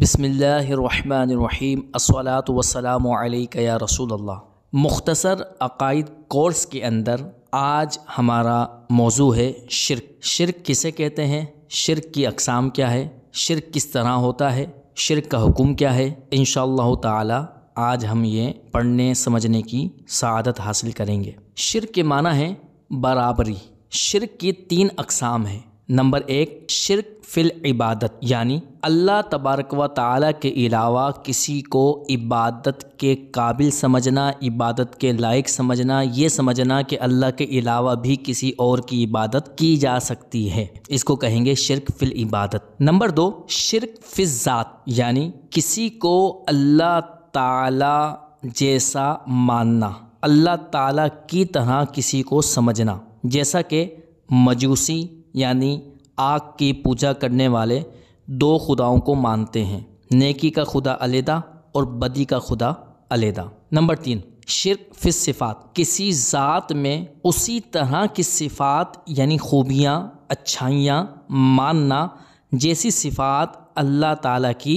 बसमीम असलात वसलाम या रसूल अल्लाह मुख्तसर अकायद कोर्स के अंदर आज हमारा मौजू है शिरक शिरक किसे कहते हैं शिरक की अकसाम क्या है शिरक किस तरह होता है शिरक का हुक्म क्या है इन ताला आज हम ये पढ़ने समझने की सआदत हासिल करेंगे शिरक के माना है बराबरी शिरक की तीन अकसाम हैं नंबर एक शिरक फिल इबादत यानी अल्लाह तबारक व ताला के अलावा किसी को इबादत के काबिल समझना इबादत के लायक समझना ये समझना कि अल्लाह के अलावा भी किसी और की इबादत की जा सकती है इसको कहेंगे शिरक फिल इबादत नंबर दो शिरक फिज़ात यानी किसी को अल्लाह ताला जैसा मानना अल्लाह ताला की तरह किसी को समझना जैसा कि मजूसी यानी आग की पूजा करने वाले दो खुदाओं को मानते हैं नेकी का खुदा अलहदा और बदी का खुदा अलहदा नंबर तीन शिरक फिस सिफ़ात किसी ज़ात में उसी तरह की सिफ़ात यानी खूबियाँ अच्छाइयाँ मानना जैसी सिफ़ात अल्लाह ताला की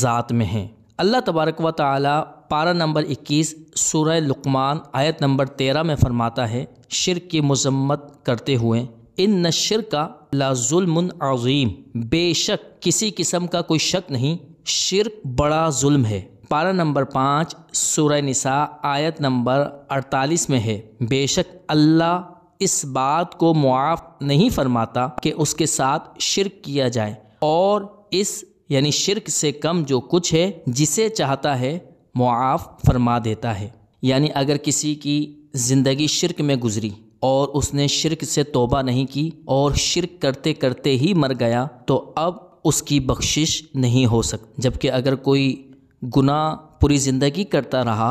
ज़ात में हैं अल्लाह तबारक व ताली पारा नंबर 21 सूरह लुकमान आयत नंबर 13 में फरमाता है शिरक की मजम्मत करते हुए इन नशर का लाजुल्मन अजीम बेशक किसी किस्म का कोई शक नहीं शिरक बड़ा जुल्म है पारा नंबर पाँच सूर्य निसा आयत नंबर अड़तालीस में है बेशक अल्लाह इस बात को मुआफ़ नहीं फरमाता कि उसके साथ शिरक किया जाए और इस यानी शिरक से कम जो कुछ है जिसे चाहता है मुआफ़ फरमा देता है यानी अगर किसी की ज़िंदगी शिरक में गुजरी और उसने शिरक से तोबा नहीं की और शिरक करते करते ही मर गया तो अब उसकी बख्शिश नहीं हो सकती जबकि अगर कोई गुनाह पूरी ज़िंदगी करता रहा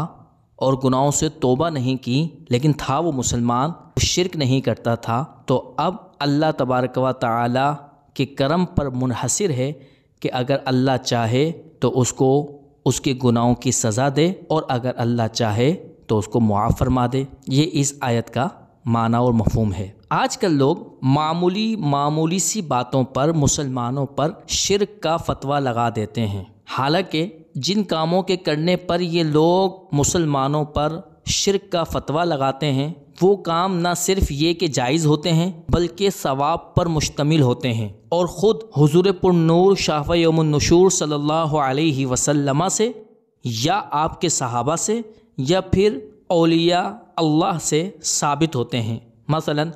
और गुनाहों से तोबा नहीं की लेकिन था वो मुसलमान शिरक नहीं करता था तो अब अल्लाह तबारक व ताली के करम पर मुनहसर है कि अगर अल्लाह चाहे तो उसको उसके गुनाहों की सज़ा दे और अगर अल्लाह चाहे तो उसको मुआफ़ फरमा दे ये इस आयत का माना और मफहम है आजकल लोग मामूली मामूली सी बातों पर मुसलमानों पर शिरक का फतवा लगा देते हैं हालांकि जिन कामों के करने पर ये लोग मुसलमानों पर शिरक का फतवा लगाते हैं वो काम न सिर्फ ये कि जायज़ होते हैं बल्कि सवाब पर मुश्तमिल होते हैं और ख़ुद हजूर पुरूर शाफ़ यमनशूर सल्ला वसलमा से या आपके सहाबा से या फिर अलिया अल्लाह से साबित होते हैं मसलन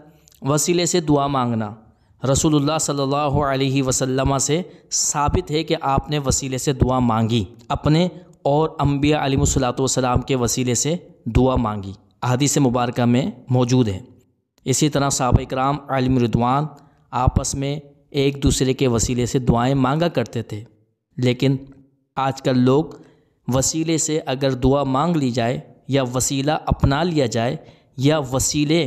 वसीले से दुआ मांगना रसूलुल्लाह सल्लल्लाहु अलैहि वसल्लम से साबित है कि आपने वसीले से दुआ मांगी अपने और अम्बिया अलीसलाम के वसीले से दुआ मांगी अहदीस मुबारक में मौजूद है इसी तरह साहब कराम आलम रिदवान आपस में एक दूसरे के वसीले से दुआएं मांगा करते थे लेकिन आजकल लोग वसीले से अगर दुआ मांग ली जाए या वसीला अपना लिया जाए या वसीले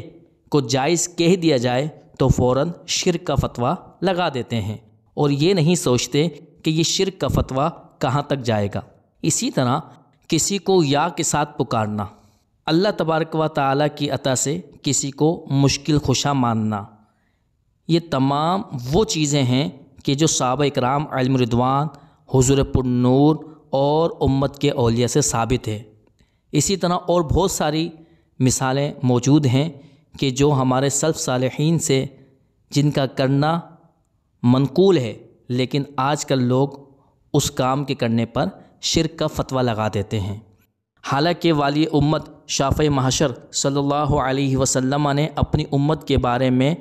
को जायज़ कह दिया जाए तो फ़ौर शिर का फतवा लगा देते हैं और ये नहीं सोचते कि ये शिर का फतवा कहाँ तक जाएगा इसी तरह किसी को या के साथ पुकारना अल्लाह तबारक व ताली की अता से किसी को मुश्किल खुशा मानना ये तमाम वो चीज़ें हैं कि जो साहब कराम अलमरिदवान हजूर पुनूर और उम्मत के अलिया से साबित है इसी तरह और बहुत सारी मिसालें मौजूद हैं कि जो हमारे सल्फ सालहीन से जिनका करना मनकूल है लेकिन आजकल लोग उस काम के करने पर शिरक का फतवा लगा देते हैं हालांकि वाली उम्मत शाफ़ महाशर सल्लल्लाहु अलैहि वसल्लम ने अपनी उम्मत के बारे में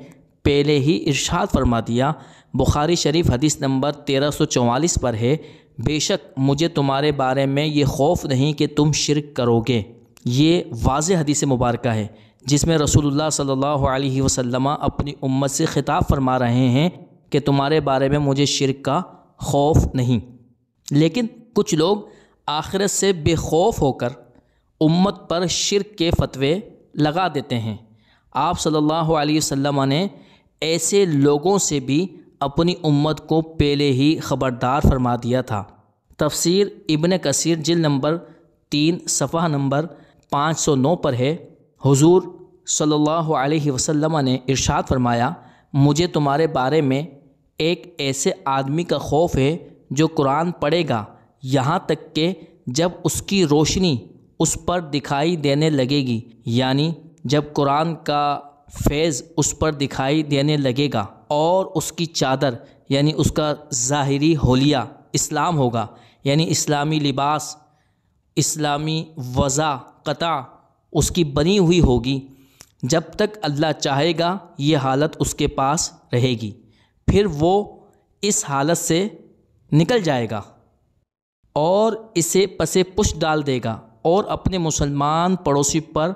पहले ही इरशाद फरमा दिया बुखारी शरीफ हदीस नंबर 1344 पर है बेशक मुझे तुम्हारे बारे में ये खौफ नहीं कि तुम शिरक करोगे ये वाज हदीस मुबारक है जिसमें रसूलुल्लाह सल्लल्लाहु अलैहि वसल्लम अपनी उम्मत से ख़िताब फरमा रहे हैं कि तुम्हारे बारे में मुझे शिरक का खौफ नहीं लेकिन कुछ लोग आखिरत से बेखौफ होकर उम्मत पर शिरक के फतवे लगा देते हैं आप सल्लल्लाहु अलैहि वसल्लम ने ऐसे लोगों से भी अपनी उम्मत को पहले ही खबरदार फरमा दिया था तफसीर इबन कसीर जिल नंबर तीन सफ़ा नंबर 509 पर है हुजूर सल्लल्लाहु अलैहि वसल्लम ने इरशाद फरमाया मुझे तुम्हारे बारे में एक ऐसे आदमी का खौफ है जो कुरान पढ़ेगा यहाँ तक कि जब उसकी रोशनी उस पर दिखाई देने लगेगी यानी जब कुरान का फैज़ उस पर दिखाई देने लगेगा और उसकी चादर यानी उसका ज़ाहरी होलिया इस्लाम होगा यानी इस्लामी लिबास इस्लामी वज़ा कता उसकी बनी हुई होगी जब तक अल्लाह चाहेगा ये हालत उसके पास रहेगी फिर वो इस हालत से निकल जाएगा और इसे पसे पुश डाल देगा और अपने मुसलमान पड़ोसी पर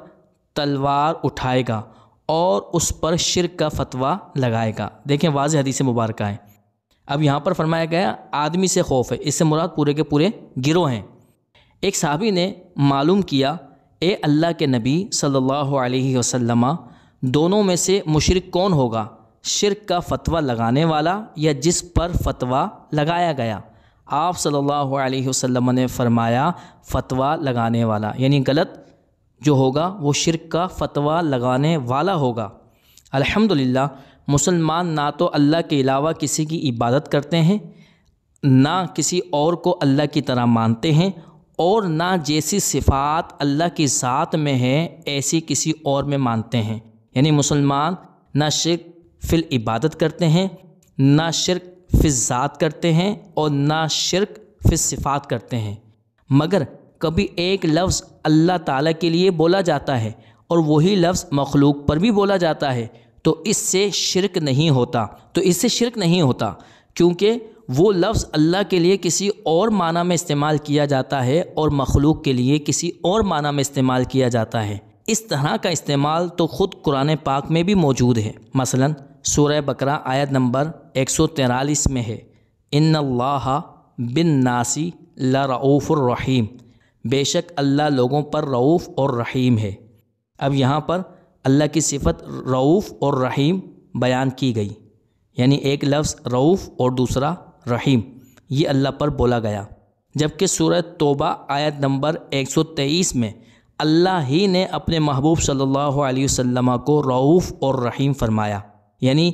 तलवार उठाएगा और उस पर शिरक का फतवा लगाएगा देखें वाज हदीस मुबारक है अब यहाँ पर फरमाया गया आदमी से खौफ है इससे मुराद पूरे के पूरे गिरोह हैं एक साहबी ने मालूम किया ए अल्लाह के नबी सल्लल्लाहु अलैहि वसल्लम दोनों में से मुशरक कौन होगा शिरक का फतवा लगाने वाला या जिस पर फतवा लगाया गया आप सल्लल्लाहु अलैहि वसल्लम ने फरमाया फतवा लगाने वाला यानी गलत जो होगा वो शिरक का फतवा लगाने वाला होगा अल्हम्दुलिल्लाह मुसलमान ना तो अल्लाह के अलावा किसी की इबादत करते हैं ना किसी और को अल्लाह की तरह मानते हैं और ना जैसी सिफ़ात अल्लाह की ज़ात में है ऐसी किसी और में मानते हैं यानी मुसलमान ना शिरक फिल इबादत करते हैं ना शिरक ज़ात करते हैं और ना शिरक फिर सिफ़ात करते हैं मगर कभी एक लफ्ज़ अल्लाह ताला के लिए बोला जाता है और वही लफ्ज़ मखलूक पर भी बोला जाता है तो इससे शिरक नहीं होता तो इससे शिरक नहीं होता क्योंकि वो लफ्ज़ अल्लाह के लिए किसी और माना में इस्तेमाल किया जाता है और मखलूक के लिए किसी और माना में इस्तेमाल किया जाता है इस तरह का इस्तेमाल तो ख़ुद कुरान पाक में भी मौजूद है मसलन सूर्य बकरा आयत नंबर एक सौ तैंतालीस में है इन बिन नासी रहीम बेशक अल्लाह लोगों पर रऊफ़ और रहीम है अब यहाँ पर अल्लाह की सिफत रऊफ़ और रहीम बयान की गई यानी एक लफ्ज़ रऊफ़ और दूसरा रहीम ये अल्लाह पर बोला गया जबकि सूरह तोबा आयत नंबर 123 में अल्लाह ही ने अपने महबूब सल्लल्लाहु अलैहि वसल्लम को रऊफ़ और रहीम फरमाया यानी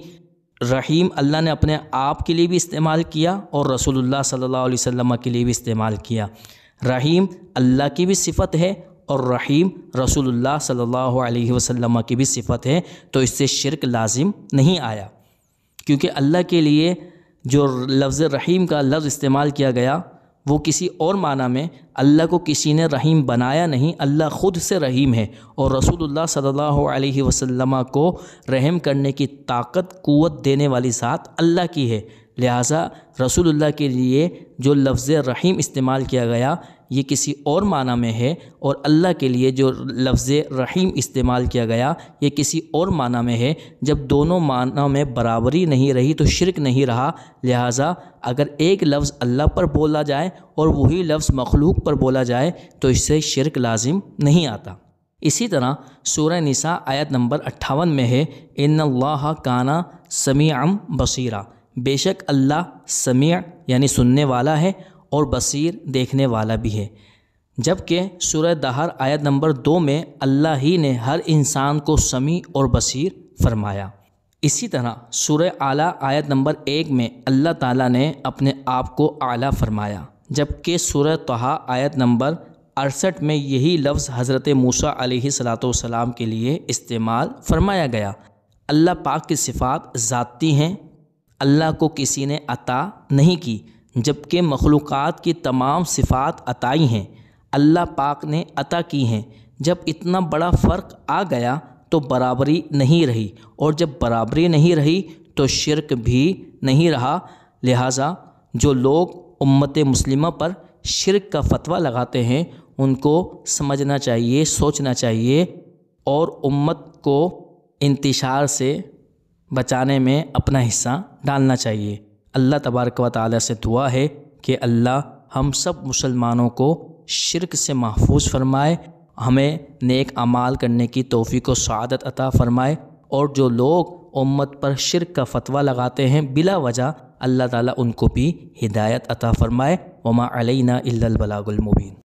रहीम अल्लाह ने अपने आप के लिए भी इस्तेमाल किया और रसूलुल्लाह सल्लल्लाहु अलैहि वसल्लम के लिए भी इस्तेमाल किया रहीम अल्लाह की भी सिफत है और रहीम रसूलुल्लाह सल्लल्लाहु अलैहि वसल्लम की भी सिफत है तो इससे शिरक लाजिम नहीं आया क्योंकि अल्लाह के लिए जो लफ्ज़ रहीम का लफ्ज़ इस्तेमाल किया गया वो किसी और माना में अल्लाह को किसी ने रहीम बनाया नहीं अल्लाह ख़ुद से रहीम है और रसूलुल्लाह सल्लल्लाहु अलैहि वसल्लम को रहम करने की ताकत क़ुत देने वाली साथ अल्लाह की है लिहाजा रसूलुल्लाह के लिए जो लफ्ज़ रहीम इस्तेमाल किया गया ये किसी और माना में है और अल्लाह के लिए जो लफ्ज़ रहीम इस्तेमाल किया गया ये किसी और माना में है जब दोनों माना में बराबरी नहीं रही तो शिरक नहीं रहा लिहाजा अगर एक लफ्ज़ अल्लाह पर बोला जाए और वही लफ्ज़ मखलूक पर बोला जाए तो इससे शिरक लाजिम नहीं आता इसी तरह सूर्य निसा आयत नंबर अट्ठावन में है इन काना समीम बसीरा बेशक अल्लाह समीع यानी सुनने वाला है और बसीर देखने वाला भी है जबकि सूरह दहर आयत नंबर दो में अल्लाह ही ने हर इंसान को समी और बसीर फरमाया इसी तरह सुर आला आयत नंबर एक में अल्लाह ताला ने अपने आप को आला फरमाया जबकि सूरह तहा आयत नंबर अड़सठ में यही लफ्ज़ हज़रत मूसा सलाम के लिए इस्तेमाल फरमाया गया अल्लाह पाक की सिफ़ात ज़ाती हैं अल्लाह को किसी ने अता नहीं की जबकि मखलूक़ की तमाम सिफ़ात अताई हैं अल्लाह पाक ने अता की हैं जब इतना बड़ा फ़र्क आ गया तो बराबरी नहीं रही और जब बराबरी नहीं रही तो शिरक भी नहीं रहा लिहाजा जो लोग उम्मत मुस्लिम पर शिरक का फतवा लगाते हैं उनको समझना चाहिए सोचना चाहिए और उम्मत को इंतशार से बचाने में अपना हिस्सा डालना चाहिए अल्लाह तबारक व से दुआ है कि अल्लाह हम सब मुसलमानों को शिरक से महफूज फरमाए हमें नेक अमाल करने की तोहफ़ी को शादत अता फ़रमाए और जो लोग उम्मत पर शिरक का फतवा लगाते हैं बिला वजह अल्लाह ताला उनको भी हिदायत अता फ़रमाए वमा अलैना इल्लल बलागुल मुबीन